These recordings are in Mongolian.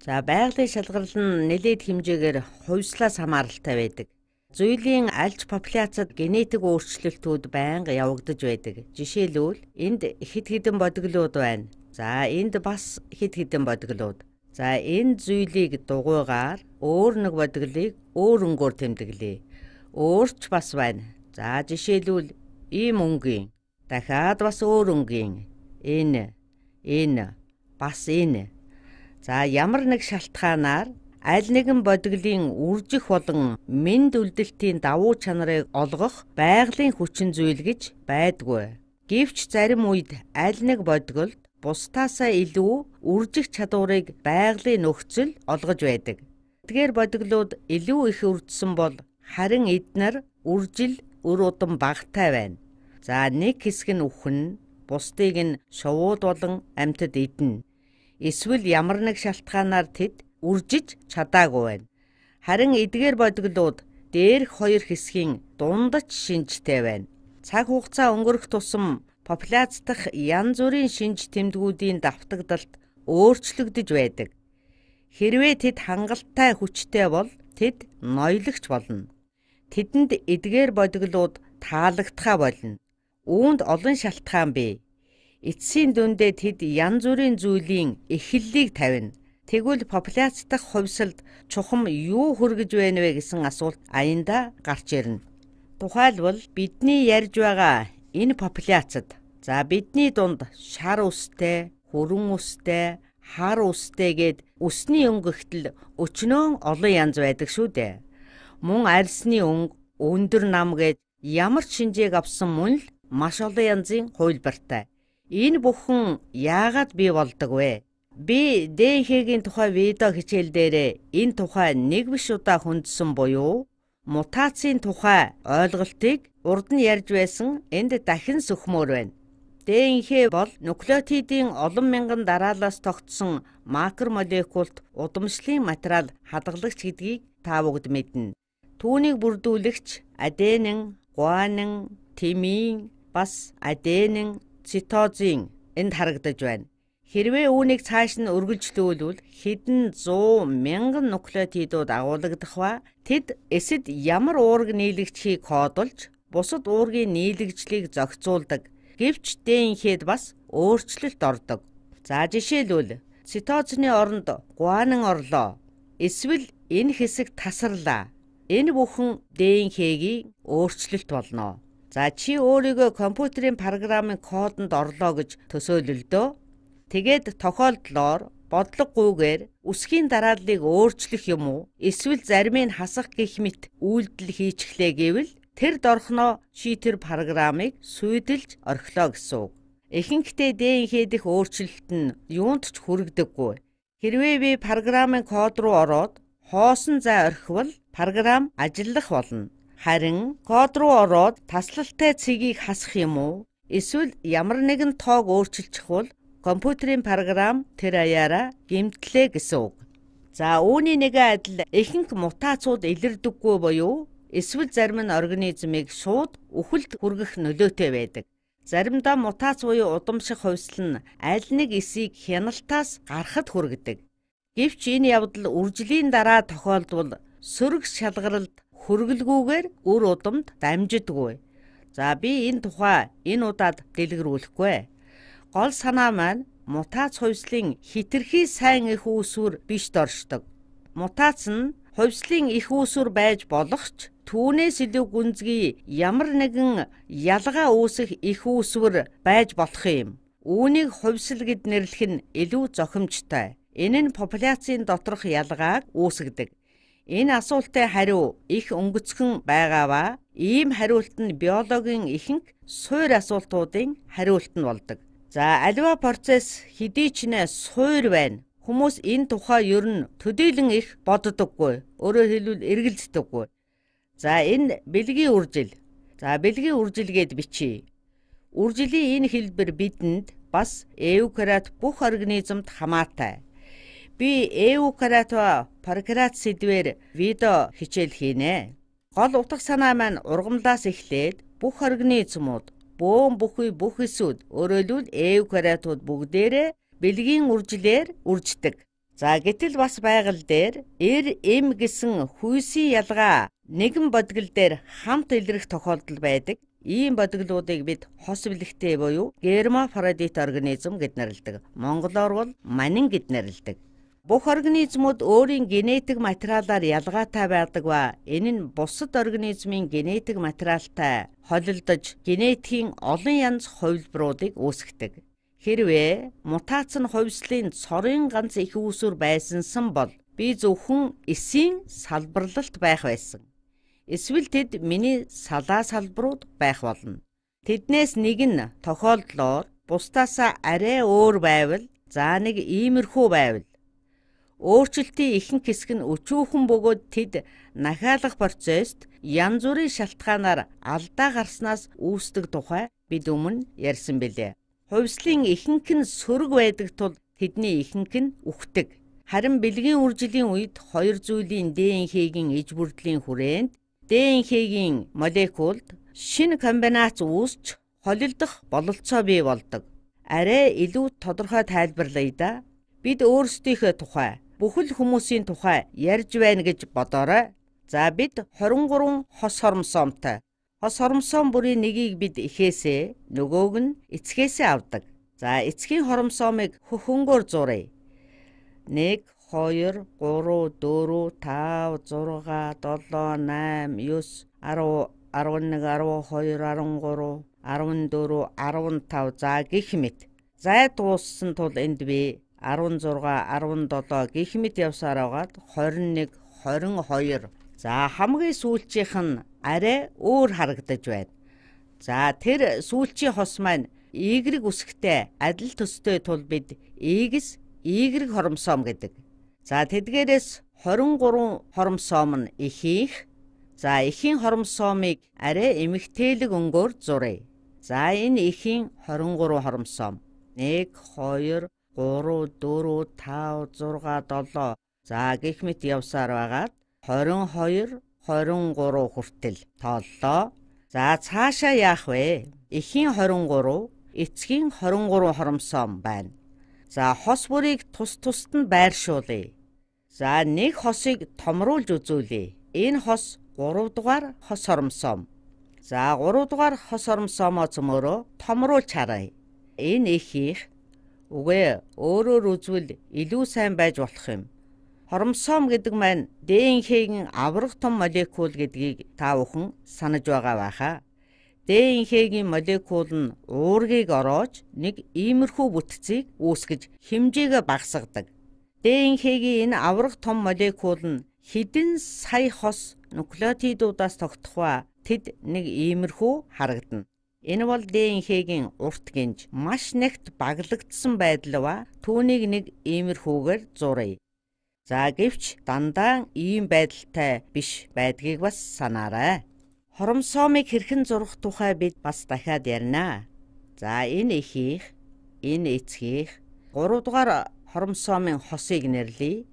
За байгалийн шалгарал нь нэлээд хэмжээгээр хувьслаас хамааралтай байдаг. Зүйлийн альж популяцид генетик өөрчлөлтүүд байнга явагдаж байдаг. Жишээлбэл энд хэд хэдэн бодглууд байна. За энд бас хэд хэдэн бодглууд. За энэ зүйлийг дугуйгаар өөр нэг бодглыг өөр өнгөөр тэмдэглэе. Өөрч бас байна. За жишээлбэл ийм өнгийн дахиад бас өөр өнгийн энэ энэ бас энэ За ямар нэг шалтгаанаар аль нэгэн бодиглын үржих болон мэд үлдэлтийн давуу чанарыг олгох байгалийн хүчин зүйл гэж байдгүй. Гэвч зарим үед аль нэг бодиголд бусдаасаа илүү үржих чадварыг байгалийн нөхцөл олгож байдаг. Эдгээр бодиглууд илүү их үрдсэн бол харин эднэр үржил өр удам багтай байна. За нэг хэсэг нь үхэн, бусдыг нь шувууд болон амтд идэнэ эсвэл ямар нэг шалтгаанаар тэд үржиж чадаагүй байна. Харин эдгээр бодглууд дээрх хоёр хэсгийн дундаж шинжтэй байна. Цаг хугацаа өнгөрөх тусам популяц дах янз бүрийн шинж тэмдгүүдийн давтагдалт өөрчлөгдөж байдаг. Хэрвээ тэд хангалттай хүчтэй бол тэд ноёлогч болно. Тэдэнд эдгээр бодглууд таалагдхаа болно. Үүнд олон шалтгаан бий эцсийн дүндээ тэд янз бүрийн зүйлийн эхлэлийг тавина. Тэгвэл популяц дах хувьсалд чухам юу хүргэж байна вэ гэсэн асуулт аянда гарч ирнэ. Тухайлбал бидний ярьж байгаа энэ популяцд за бидний дунд шар үстэй, хөрөн үстэй, хар үстэй гэд үсний өнгөгтөл өчнөө олон янз байдаг шүү дээ. Мөн арьсны өнгө, өндөр нам гэж ямар ч шинжээг авсан мөн л маш олон янзын хувилбартай. Энэ бүхэн яагаад бий болдог вэ? Би ДНХ-гийн тухай видео хичээл дээр энэ тухай нэг биш удаа хүндсэн буюу мутацийн тухай ойлголтыг урд нь ярьж байсан энд дахин сөхмөр байна. ДНХ бол нуклеотидын олон мянган дараалаас тогтсон макромолекулт удамшлын материал хадгалагч гэдгийг та бүгд мэднэ. Түүнийг бүрдүүлэгч аденин, гуанин, тимин, бас аденин, цитозын энд харагдаж байна. Хэрвээ үүнийг цааш нь өргөлжлүүлвэл хэдэн 100 мянган нуклеотидууд агуулгадах ба тэд эсэд ямар уурга нийлэгчийг кодолж бусад уургийн нийлэгжлийг зохицуулдаг. Гэвч ДНХ-д бас өөрчлөлт ордог. За жишээлбэл цитозны оронд гуанин орлоо. Эсвэл энэ хэсэг тасарлаа. Энэ бүхэн ДНХ-гийн өөрчлөлт болно. За чи өөрийгөө компьютерийн програмын кодонд орлоо гэж төсөөлөлдөө. Тэгээд тохиолдлоор бодлогогүйгээр үсгийн дарааллыг өөрчлөх юм уу? Эсвэл зарим нь хасах гэх мэт үйлдэл хийчихлээ гэвэл тэр дорхноо чи тэр програмыг сүйдэлж орхилоо гэсэн үг. Ихэнхдээ ДНХ дэх өөрчлөлт нь юунд ч хүрэгдэггүй. Хэрвээ би програмын код руу ороод хоосон зай орхивол програм ажиллах болно. Харин код руу ороод таслалтай цэгийг хасах юм уу? Эсвэл ямар нэгэн тоог өөрчилчих бол компьютерийн програм тэр аяараа гэмтлээ гэсэн үг. За үүний нэг адил ихэнх мутацууд илэрдэггүй буюу эсвэл зарим нь организмыг шууд үхэлд хүргэх нөлөөтэй байдаг. Заримдаа мутац буюу удамших хувьсал нь аль нэг эсийг хяналтаас гарахад хүргэдэг. Гэвч энэ явдал үржлийн дараа тохиолдвол сөрөг шалгаралд хөргөлгүйгээр үр удамд дамжидгүй. За би энэ тухай энэ удаад дэлгэрүүлэхгүй. Гол санаа маань мутац хувьслын хитрхи сайн их үүсвэр биш доршдог. Мутац нь хувьслын их үүсвэр байж болох ч түүнээс илүү гүнзгий ямар нэгэн ялгаа үүсэх их үүсвэр байж болох юм. Үүнийг хувьсэл гэд нэрлэх нь илүү зохимжтой. Энэ нь популяцийн доторх ялгааг үүсгэдэг. Энэ асуулттай хариу их өнгөцгөн байгааваа ийм хариулт нь биологийн ихэнх суур асуултуудын хариулт нь болдог. За альва процесс хэдий ч нэ суур байна. Хүмүүс энэ тухай ер нь төдийлөн их боддоггүй. Өөрөөр хэлбэл эргэлздэггүй. За энэ бэлгийн үржил. За бэлгийн үржилгээд бичиж. Үржилийн энэ хэлбэр бидэнд бас эукариот бүх организмд хамаатай. Би эукарат ба паркрат сэдвэр видео хичээл хийнэ. Гол утга санаа маань ургамлаас эхлээд бүх организмууд, бөөн бүхий бүх эсүүд, өөрөөлвөл эукариотууд бүгдээрээ бэлгийн үржлээр үрждэг. За гэтэл бас байгаль дээр эр эм гэсэн хүйсийн ялгаа нэгэн бодгил дээр хамт илрэх тохиолдол байдаг. Ийм бодглуудыг бид хос бэлэгтэй буюу гермафродит организм гэд нэрлэдэг. Монголоор бол манин гэд нэрлэдэг. Бүх организмууд өөрийн генетик материалаар ялгаатай байдаг ба энэ нь бусад организмын генетик материалтай холилдож генетикийн олон янз хувилбаруудыг үүсгэдэг. Хэрвээ мутац нь хувьслын цорын ганц их үүсвэр байсансан бол би зөвхөн эсийн салбарлалт байх байсан. Эсвэл тэд миний салаа салбарууд байх болно. Тэднээс нэг нь тохиолдлоор бусдаасаа арай өөр байвал за нэг иймэрхүү байвал Өөрчлөлтийн ихэнх хэсэг нь өчүүхэн бөгөөд тэд нахаалах процессд янз бүрийн шалтгаанаар алдаа гарснаас үүсдэг тухай бид өмнө ярьсан бэлээ. Хувьслын ихэнх нь сөрөг байдаг тул тэдний ихэнх нь үхдэг. Харин бэлгийн үржилийн үед хоёр зүйлийн ДНХ-гийн иж бүрдлийн хүрээнд ДНХ-гийн молекулд шинэ комбинац үүсч холилдох бололцоо бий болдог. Арай илүү тодорхой тайлбарлая да. Бид өөрсдийнхөө тухай бүхэл хүмүүсийн тухай ярьж байна гэж бодоорой. За бид 23 хос хормсоомтой. Хос хормсоом бүрийн нэгийг бид эхээсээ нөгөөг нь эцгээсээ авдаг. За эцгийн хормсоомыг хөхөнгөөр зуръя. 1 2 3 4 5 6 7 8 9 10 11 12 13 14 15 за гих мэт. За дууссан тул энд би 16 17 гих мэд явсаар байгаад 21 22 за хамгийн сүүлчийнх нь арай өөр харагдаж байна. За тэр сүүлчийн хос маань Y үсгтэй адил төстэй тул бид Y-с Y хоромсоом гэдэг. За тэдгээрээс 23 хоромсоом нь ихийнх. За ихийн хоромсоомыг арай эмэгтэйлэг өнгөөр зуръя. За энэ ихийн 23 хоромсоом. 1 2 3 4 5 6 7 за гих мэт явсаар байгаад 22 23 хүртэл тооллоо. За цаашаа яах вэ? Эхийн 23, эцгийн 23 хоромсон байна. За хос бүрийг тус тусд нь байршуулъя. За нэг хосыг томруулж үзүүлье. Энэ хос 3 дугаар хос хоромсон. За 3 дугаар хос хоромсомоо цөмөрөө томруулж харъя. Энэ их их Үгүй ээ, өөрөөр үзвэл илүү сайн байж болох юм. Хормсоом гэдэг маань ДНХ-ийн аврах том молекул гэдгийг та бүхэн санаж байгаа байхаа. ДНХ-ийн молекул нь уургийг ороож нэг иймэрхүү бүтцийг үүсгэж хэмжээгээ багасгадаг. ДНХ-ийн энэ аврах том молекул нь хэдэн сая хос нуклеотидуудаас тогтох ба тэд нэг иймэрхүү харагдана. Энэ бол ДНХ-гийн урт гинж маш нэгт баглагдсан байдал ба түүнийг нэг иймэрхүүгээр зуръя. За гэвч дандаа ийм байдалтай биш байдгийг бас санаарай. Хоромсоомыг хэрхэн зурх тухай бид бас дахиад ярина. За энэ ихийнх, энэ эцгийнх 3 дугаар хоромсоомын хосыг нэрлэе.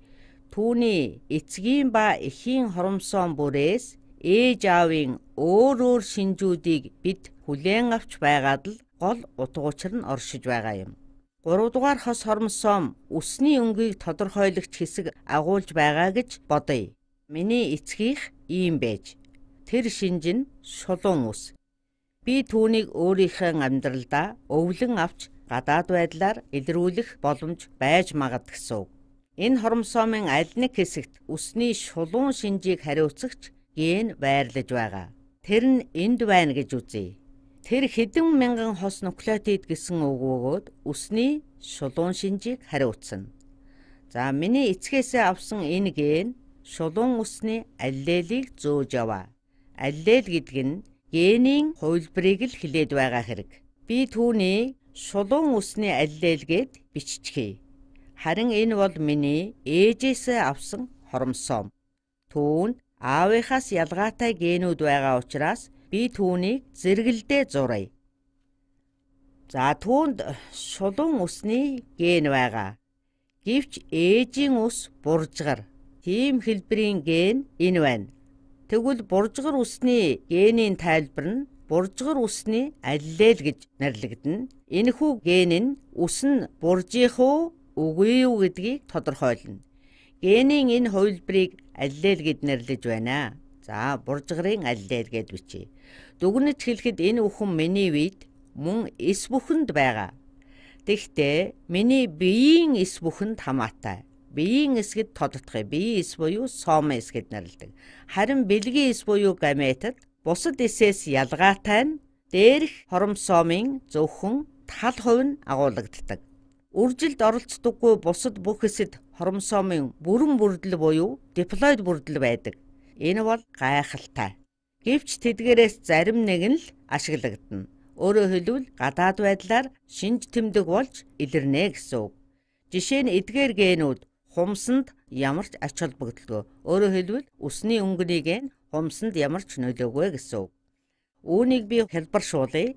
Түүний эцгийн ба эхийн хоромсоом бүрээс ээж аавын өөр өөр шинжүүдийг бид хүлээн авч байгаад л гол утга учир нь оршиж байгаа юм. 3 дугаар хос хормсоом үсний өнгийг тодорхойлогч хэсэг агуулж байгаа гэж бодъё. Миний эцгийх ийм байж. Тэр шинж нь шулуун ус. Би түүнийг өөрийнхөө амьдралдаа өвлөн авч гадаад байдлаар илрүүлэх боломж байж магад гэсэн үг. Энэ хормсоомын аль нэг хэсэгт үсний шулуун шинжийг хариуцагч ген байрлаж байгаа. Тэр нь энд байна гэж үзье. Тэр хэдэн мянган хос нуклеотид гэсэн үг өгөөд үсний шулуун шинжийг хариуцна. За миний эцгээсээ авсан энэ ген шулуун үсний аллелийг зөөж аваа. Аллел гэдэг нь генийн хувилбарыг л хилээд байгаа хэрэг. Би түүний шулуун үсний аллел гэд биччихье. Харин энэ бол миний ээжээсээ авсан хормсоом. Түүнд аавынхаас ялгаатай генүүд байгаа учраас Би түүнийг зэрэгэлдээ зурая. За түүнд шулуун усны ген байгаа. Гэвч ээжийн ус буржгар. Тийм хэлбэрийн ген энэ байна. Тэгвэл буржгар усны генийн тайлбар нь буржгар усны аллел гэж нэрлэгдэнэ. Энэхүү ген нь ус нь буржийнхуу үгүй юу гэдгийг тодорхойлно. Генийн энэ хувилбарыг аллел гэд нэрлэж байна. За буржгарын аллейл гэд бичиж. Дүгнэж хэлэхэд энэ үхэн миний үед мөн эс бүхэнд байгаа. Тэгтээ миний биеийн эс бүхэнд хамаатай. Биеийн эсгэд тодотхыг биеийн эс буюу сом эсгэд нэрлдэг. Харин бэлгийн эс буюу гаметад бусад эсээс ялгаатай нь дээрх хоромсомын зөвхөн тал хувь нь агуулгаддаг. Үржилд оролцдоггүй бусад бүх эсэд хоромсомын бүрэн бүрдэл буюу диплоид бүрдэл байдаг. Энэ бол гайхалтай. Гэвч тэдгээрээс зарим нэг нь л ашиглагдана. Өөрөөр хэлбэл гадаад байдлаар шинж тэмдэг болж илэрнэ гэсэн үг. Жишээ нь эдгээр генүүд хумсанд ямар ч ач холбогдолгүй. Өөрөөр хэлбэл усны өнгөний ген хумсанд ямар ч нөлөөгүй гэсэн үг. Үүнийг би хэлбэр шуулъя.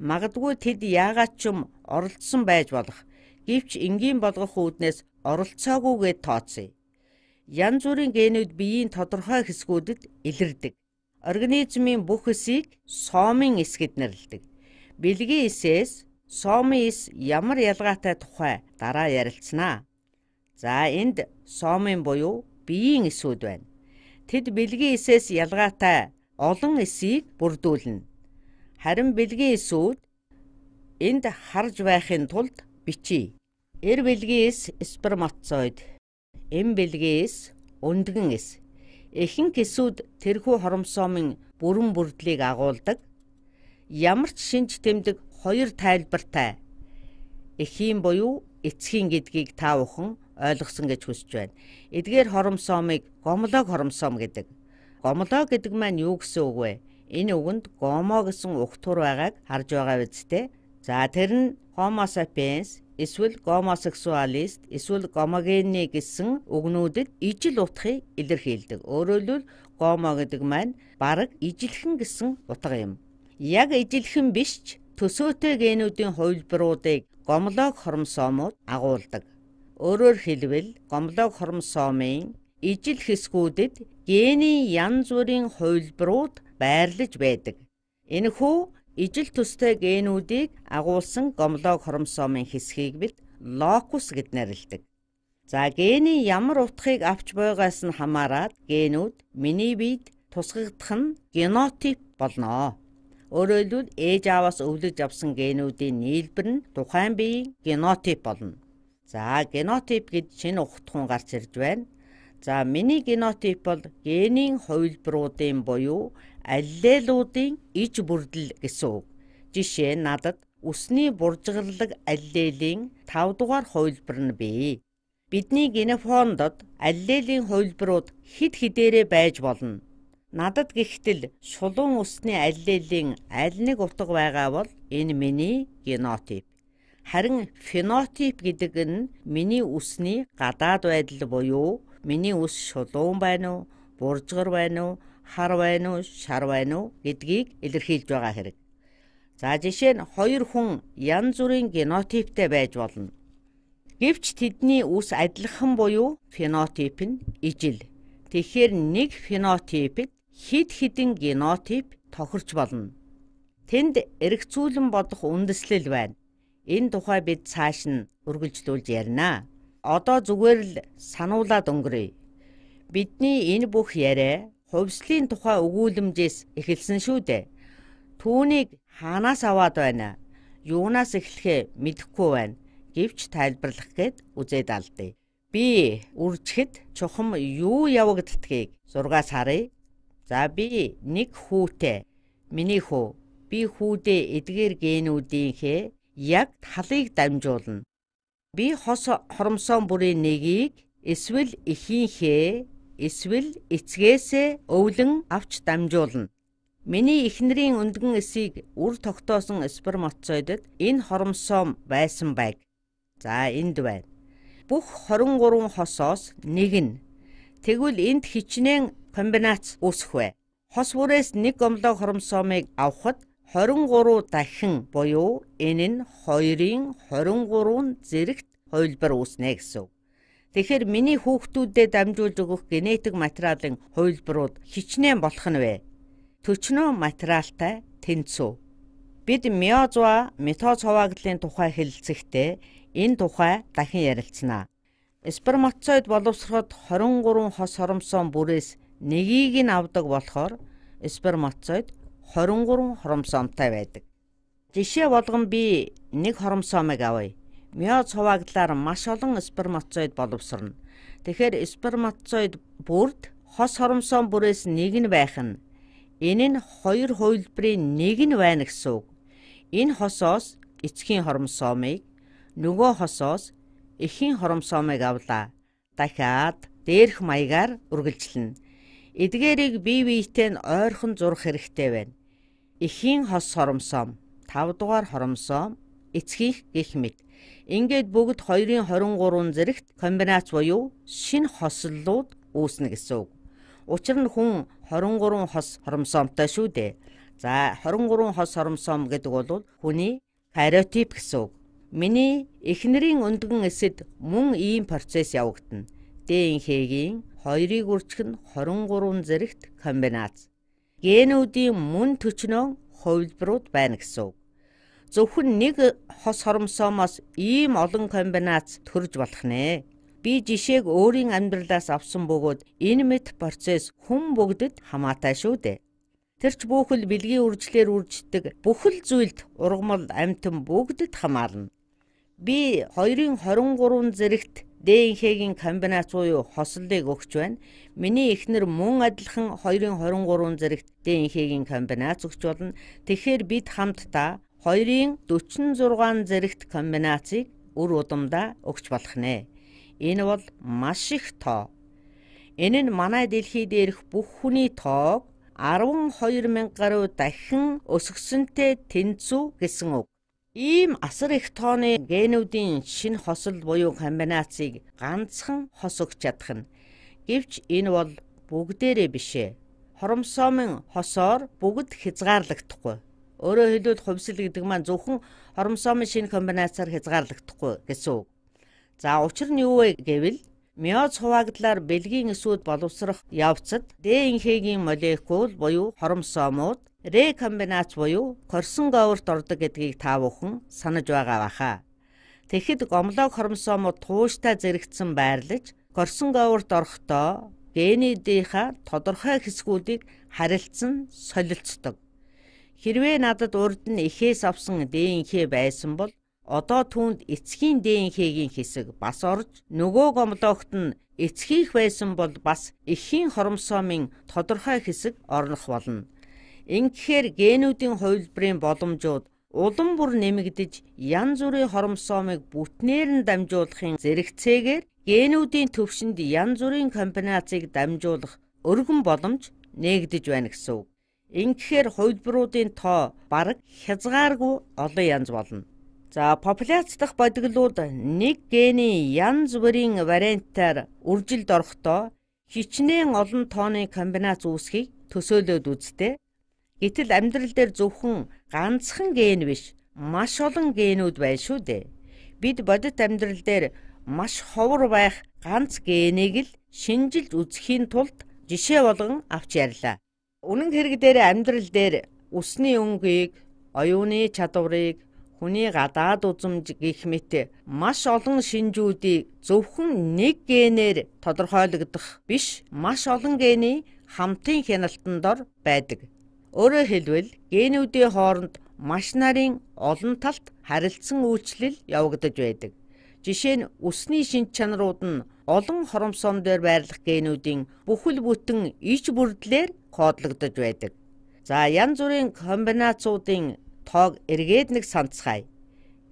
Магадгүй тэд яагаад ч юм оролцсон байж болох. Гэвч энгийн болгох үүднээс оролцоогүйгээ тооцъё янз бүрийн генүүд биеийн тодорхой хэсгүүдэд илэрдэг. Организмын бүх эсийг сомын эс гэд нэрлэдэг. Бэлгийн эсээс сомын эс ямар ялгаатай тухай дараа ярилцсанаа. За энд сомын буюу биеийн эсүүд байна. Тэд бэлгийн эсээс ялгаатай олон эсийг бүрдүүлнэ. Харин бэлгийн эсүүд энд харж байхын тулд бичиж Эр бэлгийн эс сперматозоид эм бэлгээс өндгөн эс. Ихэнх эсүүд тэрхүү хромосомын бүрэн бүрдлийг агуулдаг. Ямар ч шинж тэмдэг хоёр тайлбартай. Эхийн буюу эцгийн гэдгийг та бүхэн ойлгосон гэж хүсэж байна. Эдгээр хромосомыг гомлог хромосом гэдэг. Гомлоо гэдэг маань юу гэсэн үг вэ? Энэ үгэнд гомо гэсэн ухтур байгааг харж байгаа биз дээ. За тэр нь Homo sapiens эсвэл гомосексуалист эсвэл гомогенэ гэсэн үгнүүдэд ижил утгыг илэрхийлдэг. Өөрөөр гомо гэдэг маань бараг ижилхэн гэсэн утга юм. Яг ижилхэн биш ч төсөөтэй генүүдийн хувилбаруудыг гомлог хромосомууд агуулдаг. Өөрөөр хэлбэл гомлог хромосомын ижил хэсгүүдэд генийн янз бүрийн хувилбарууд байрлаж байдаг. Энэхүү ижил төстэй генүүдийг агуулсан гомлог хромосомын хэсгийг бид локус гэд нэрлэдэг. За гений ямар утгыг авч байгаас нь хамаарат генүүд миний биед тусгагдах нь генотип болно. Өөрөөр хэлбэл ээж аваас өвлөж авсан генүүдийн нийлбэр нь тухайн биеийн генотип болно. За генотип гэд шинэ ухтхан гарч ирж байна. За миний генотип бол генийн хувилбаруудын буюу аллелуудын иж бүрдэл гэсэн үг. Жишээ нь надад үсний буржгарлаг аллелийн 5 дугаар хувилбар нь бий. Бидний генофондод аллелийн хувилбарууд хид хідээрээ байж болно. Надад гихтэл шулуун үсний аллелийн аль нэг утга байгаа бол энэ миний генотип. Харин фенотип гэдэг нь миний үсний гадаад байдал буюу миний үс шулуун байна уу, буржгар байна уу, хар байна уу, шар байна уу гэдгийг илэрхийлж байгаа хэрэг. За жишээ нь хоёр хүн янз бүрийн генотиптэй байж болно. Гэвч тэдний үс адилхан буюу фенотип нь ижил. Тэгэхээр нэг фенотипэд хид хідэн генотип тохирч болно. Тэнд эргцүүлэн бодох үндэслэл байна. Энэ тухай бид цааш нь үргэлжлүүлж ярина. Одоо зүгээр л сануулад өнгөрөе. Бидний энэ бүх яриа хувьслын тухай өгүүлэмжээс эхэлсэн шүү дээ. Түүнийг хаанаас аваад байна? Юунаас эхлэхээ мэдэхгүй байна гэвч тайлбарлах гээд үзээд алдъя. Би үржихэд чухам юу явагддгийг зургаас харъя. За би нэг хүүтэй. Миний хүү. Би хүүдээ эдгээр генүүдийнхээ яг талыг дамжуулна. Би хос хоромсон бүрийн нэгийг эсвэл эхийнхээ эсвэл эцгээсээ өвлөн авч дамжуулна. Миний эхнэрийн өндгөн эсийг үр тогтоосон сперматозоидод энэ хормосом байсан байг. За энд байна. Бүх 23 хосоос нэг нь. Тэгвэл энд хичнээн комбинац үүсэх вэ. Хос бүрээс нэг гомлог хормосомыг авахад 23 дахин буюу энэ нь 2-ын 23 зэрэгт хувилбар үүснэ гэсэн үг. Тэгэхээр миний хүүхдүүдэд дамжуулж өгөх генетик материалын хувилбарууд хичнээн болох нь вэ? Төчнөө материалтай тэнцүү. Бид меоз ба метоз хуваагдлын тухай хэлэлцэхдээ энэ тухай дахин ярилцсанаа. Сперматозоид боловсроход 23 хос хоромсон бүрээс нэгийг нь авдаг болохоор сперматозоид 23 хоромсоомтой байдаг. Жишээ болгон би нэг хоромсоомыг авъя мёз хуваагдлаар маш олон сперматозоид боловсрно. Тэгэхээр сперматозоид бүрд хос хоромсон бүрээс нэг нь байх нь. Энэ нь хоёр хувилбарын нэг нь байна гэсэн үг. Энэ хосоос эцгийн хормсоомыг нөгөө хосоос эхийн хормсоомыг авлаа. Дахиад дээрх маягаар үргэлжлэнэ. Эдгээрийг бие биетэй нь ойрхон зурх хэрэгтэй байна. Эхийн хос хормсоом, 5 дугаар хормсоом, эцгийх гих мэд. Ингээд бүгд 223 зэрэгт комбинац буюу шин хослолууд үүснэ гэсэн үг. Учир нь хүн 23 хос хормсоомтой шүү дээ. За 23 хос хормсоом гэдэг бол хүний кариотип гэсэн үг. Миний эхнэрийн өндгөн эсэд мөн ийм процесс явагдана. ДНХ-гийн 2-ыг үрчэх нь 23 зэрэгт комбинац. Генүүдийн мөн төчнөө хувилбарууд байна гэсэн үг. Зөвхөн нэг хос хоромсоомоос ийм олон комбинац төрж болох нэ. Би жишээг өөрийн амьдралаас авсан бөгөөд энэ мэд процесс хүн бүгдэд хамаатай шүү дээ. Тэр ч бүхэл бэлгийн үржлэр үрждэг бүхэл зүйлд ургамал амтан бүгдэд хамаарна. Би 2023 зэрэгт ДНХ-гийн комбинац буюу хослыг өгч байна. Миний эхнэр мөн адилхан 2023 зэрэгт ДНХ-гийн комбинац өгч болно. Тэгэхээр бид хамтдаа хоёрын 46 зэрэгт комбинацийг үр удамдаа өгч болох нэ. Энэ бол маш их тоо. Энэ нь манай дэлхийд ирэх бүх хүний тоог 12 мянга гаруй дахин өсгсөнтэй тэнцүү гэсэн үг. Ийм асар их тооны генүүдийн шинэ хосол буюу комбинацийг ганцхан хос өгч чадах нь. Гэвч энэ бол бүгдээрээ биш ээ. Хромосомын хосоор бүгд хязгаарлагдахгүй. Өөрөөр хэлбэл хувьсэл гэдэг маань зөвхөн хормосомын шинэ комбинацаар хязгаарлагдахгүй гэсэн үг. За учир нь юу вэ гэвэл Миоз хуваагдлаар бэлгийн эсүүд боловсрох явцад ДНХ-гийн молекул буюу хормосомууд рекомбинац буюу корсон говьрт ордог гэдгийг та бүхэн санаж байгаа баха. Тэгэхэд гомлог хормосомууд тууштай зэрэгцэн байрлаж корсон говьрт орохдоо генийдийнхаа тодорхой хэсгүүдийг харилцан солилцдог. Хэрвээ надад урд нь эхээс авсан ДНХ байсан бол одоо түүнд эцгийн ДНХ-гийн хэсэг бас орж нөгөө гомлоогт нь эцгийнх байсан бол бас эхийн хормсоомын тодорхой хэсэг орнох болно. Ингэхээр генүүдийн хувилбарын боломжууд улам бүр нэмэгдэж янз бүрийн хормсоомыг бүтнээр нь дамжуулахын зэрэгцээгээр генүүдийн төвшөнд янз бүрийн комбинацыг дамжуулах өргөн боломж нээгдэж байна гэсэн үг. Ингэхээр хувьбаруудын тоо бараг хязгааргүй олон янз болно. За популяц дах бодиглууд нэг гений янз бүрийн вариантаар үржилд орохдоо хичнээн олон тооны комбинац үүсхийг төсөөлөөд үзтээ. Гэтэл амьдрал дээр зөвхөн ганцхан ген биш, маш олон генүүд байна шүү дээ. Бид бодит амьдрал дээр маш ховор байх ганц генийг л шинжилж үзэхийн тулд жишээ болгон авч ярьлаа. Үнэн хэрэг дээр амьдрал дээр үсний өнгийг, оюуны чадварыг, хүний гадаад үзмж гих мэт маш олон шинжүүдийг зөвхөн нэг генээр тодорхойлогдох биш, маш олон гений хамтын хяналтандор байдаг. Өөрөөр хэлбэл генүүдийн хооронд маш нарын олон талт харилцсан үйлчлэл явагдаж байдаг. Жишээ нь үсний шинж чанарууд нь олон хоромсоом дээр байрлах генүүдийн бүхэл бүтэн иж бүрдлэр коодлогдож байдаг. За янз бүрийн комбинацуудын тоог эргээд нэг санацгаая.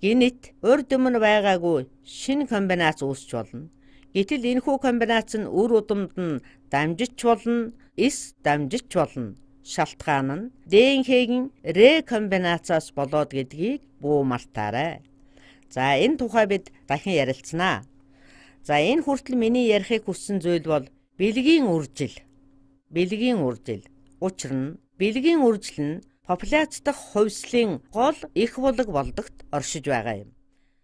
Гинэт урд өмнө байгаагүй шинэ комбинац үүсч болно. Гэтэл энэхүү комбинац нь үр удамд нь дамжиж болно, эс дамжиж болно. Шалтгаан нь ДНХ-гийн рекомбинацаас болоод гэдгийг бүү мартаарай. За энэ тухай бид дахин ярилцсанаа. За энэ хүртэл миний ярихыг хүссэн зүйл бол бэлгийн үржил. Бэлгийн үржил. Учир нь бэлгийн үржил нь популяц дах хувьслын гол их булаг болдогт оршиж байгаа юм.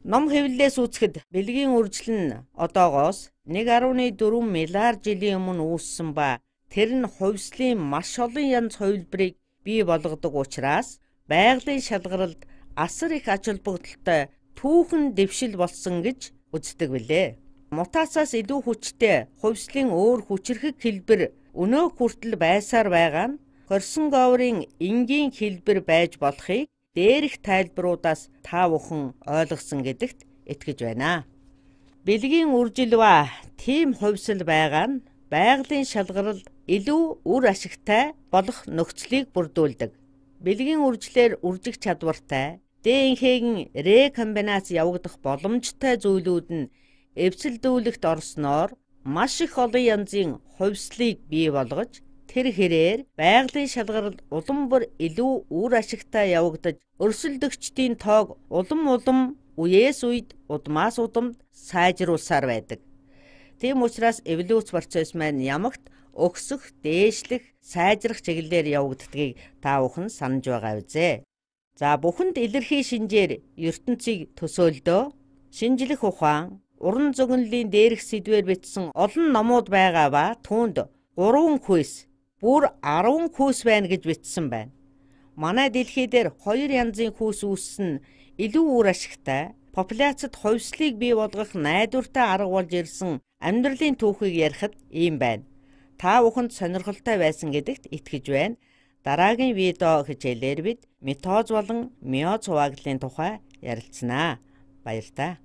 Ном хэвлэлээс үзэхэд бэлгийн үржил нь одоогоос 1.4 миллиард жилийн өмнө үүссэн ба тэр нь хувьслын маш олон янз хувилбарыг бий болгодог учраас байгалийн шалгаралд асар их ач холбогдолтой түүхэн дэвшил болсон гэж үздэг билээ мутацаас илүү хүчтэй хувьслын өөр хүчрэхэг хэлбэр өнөө хүртэл байсаар байгаа нь хорсон говрын энгийн хэлбэр байж болохыг дээрх тайлбаруудаас та бүхэн ойлгосон гэдэгт итгэж байна. Бэлгийн үржил ба тийм хувьсэл байгаа нь байгалийн шалгарал илүү үр ашигтай болох нөхцөлийг бүрдүүлдэг. Бэлгийн үржлээр үржих чадвартай ДНХ-ийн рекомбинац явагдах боломжтой зүйлүүд нь эвсэлдүүлэхт орсноор маш их олон янзын хувьслыг бий болгож тэр хэрээр байгалийн шалгарал улам бүр илүү үр ашигтай явагдаж өрсөлдөгчдийн тоог улам улам үеэс үед удмаас удамд сайжруулсаар байдаг. Тийм учраас эволюц процесс маань ямагт өгсөх, дээшлэх, сайжрах чиглэлээр явагддгийг та бүхэн санаж байгаа үзээ. За бүхэнд илэрхий шинжээр ертөнцийг төсөөлдөө, шинжлэх ухаан, уран зөгнөлийн дээрх сэдвээр бичсэн олон номууд байгаа ба түүнд 3 хүйс бүр 10 хүйс байна гэж бичсэн байна. Манай дэлхийдэр хоёр янзын хүйс үүссэн илүү үр ашигтай популяцид хувьслыг бий болгох найдвартай арга болж ирсэн амьдралын түүхийг ярихад ийм байна. Та бүхэнд сонирхолтой байсан гэдэгт итгэж байна. Дараагийн видео хичээлээр бид метоз болон миоз хуваагдлын тухай ярилцсанаа. Баярлалаа.